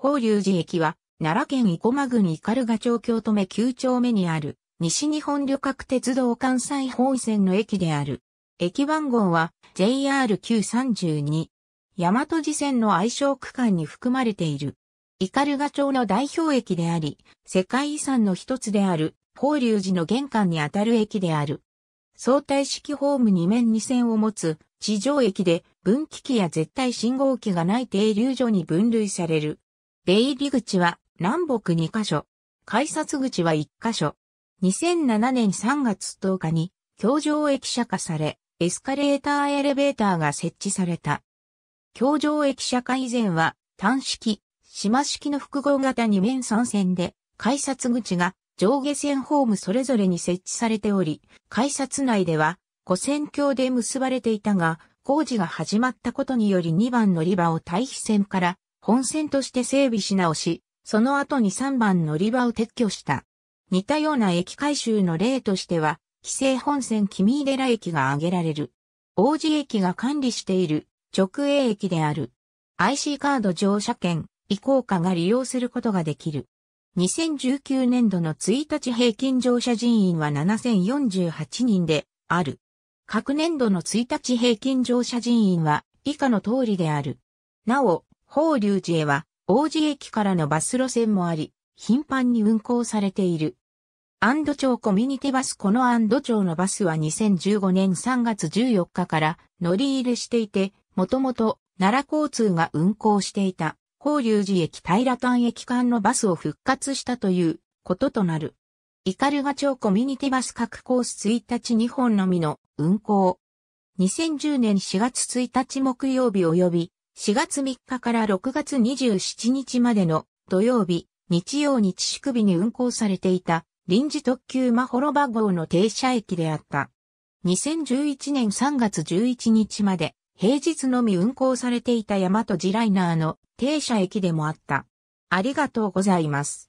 法隆寺駅は、奈良県生駒郡ルガ町京都目9丁目にある、西日本旅客鉄道関西本線の駅である。駅番号は JR932。大和寺線の愛称区間に含まれている。ルガ町の代表駅であり、世界遺産の一つである、法隆寺の玄関にあたる駅である。相対式ホーム2面2線を持つ地上駅で分岐器や絶対信号機がない停留所に分類される。出入り口は南北2カ所、改札口は1カ所。2007年3月10日に、橋上駅舎化され、エスカレーターエレベーターが設置された。橋上駅舎化以前は、単式、島式の複合型2面3線で、改札口が上下線ホームそれぞれに設置されており、改札内では、古線橋で結ばれていたが、工事が始まったことにより2番乗り場を対比線から本線として整備し直し、その後に3番乗り場を撤去した。似たような駅改修の例としては、規制本線君井寺駅が挙げられる。王子駅が管理している直営駅である。IC カード乗車券、移行化が利用することができる。2019年度の1日平均乗車人員は7048人である。各年度の1日平均乗車人員は以下の通りである。なお、法隆寺へは、王子駅からのバス路線もあり、頻繁に運行されている。安堵町コミュニティバスこの安堵町のバスは2015年3月14日から乗り入れしていて、もともと奈良交通が運行していた法隆寺駅平丹駅間のバスを復活したということとなる。イカルガ町コミュニティバス各コース1日2本のみの運行。2010年4月1日木曜日及び4月3日から6月27日までの土曜日、日曜日祝日に運行されていた臨時特急マホロバ号の停車駅であった。2011年3月11日まで平日のみ運行されていた大和ジライナーの停車駅でもあった。ありがとうございます。